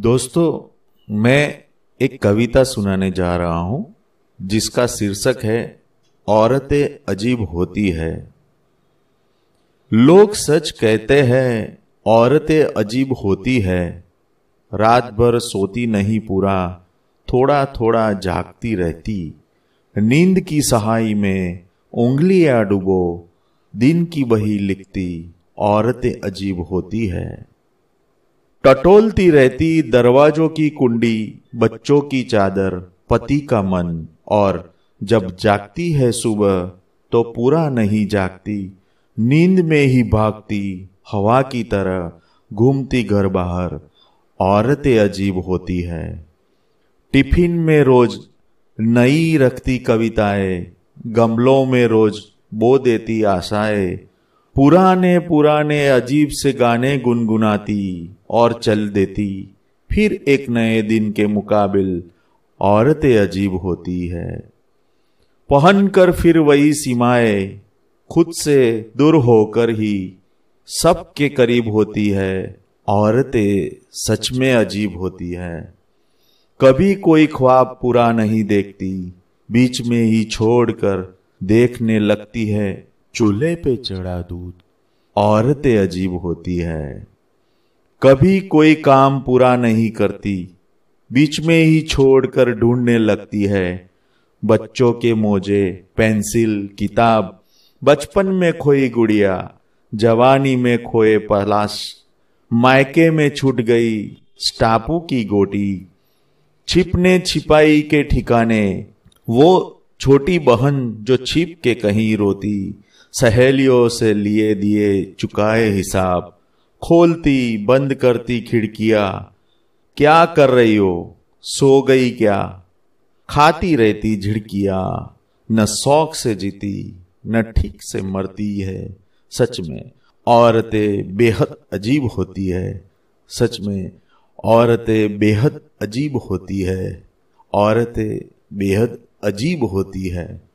दोस्तों मैं एक कविता सुनाने जा रहा हूं जिसका शीर्षक है औरतें अजीब होती है लोग सच कहते हैं औरतें अजीब होती है रात भर सोती नहीं पूरा थोड़ा थोड़ा जागती रहती नींद की सहाय में उंगलियां डुबो दिन की बही लिखती औरतें अजीब होती है टटोलती रहती दरवाजों की कुंडी बच्चों की चादर पति का मन और जब जागती है सुबह तो पूरा नहीं जागती नींद में ही भागती हवा की तरह घूमती घर बाहर औरतें अजीब होती है टिफिन में रोज नई रखती कविताएं गमलों में रोज बो देती आशाएं पुराने पुराने अजीब से गाने गुनगुनाती और चल देती फिर एक नए दिन के मुकाबिल औरतें अजीब होती है पहन कर फिर वही सीमाएं खुद से दूर होकर ही सबके करीब होती है औरतें सच में अजीब होती है कभी कोई ख्वाब पूरा नहीं देखती बीच में ही छोड़कर देखने लगती है चूल्हे पे चढ़ा दूध औरतें अजीब होती हैं कभी कोई काम पूरा नहीं करती बीच में ही छोड़कर ढूंढने लगती है बच्चों के मोजे पेंसिल किताब बचपन में खोई गुड़िया जवानी में खोए पलाश मायके में छूट गई स्टापू की गोटी छिपने छिपाई के ठिकाने वो छोटी बहन जो छिप के कहीं रोती सहेलियों से लिए दिए चुकाए हिसाब खोलती बंद करती खिड़कियां क्या कर रही हो सो गई क्या खाती रहती झिड़किया न शौक से जीती न ठीक से मरती है सच में औरतें बेहद अजीब होती है सच में औरतें बेहद अजीब होती है औरतें बेहद अजीब होती है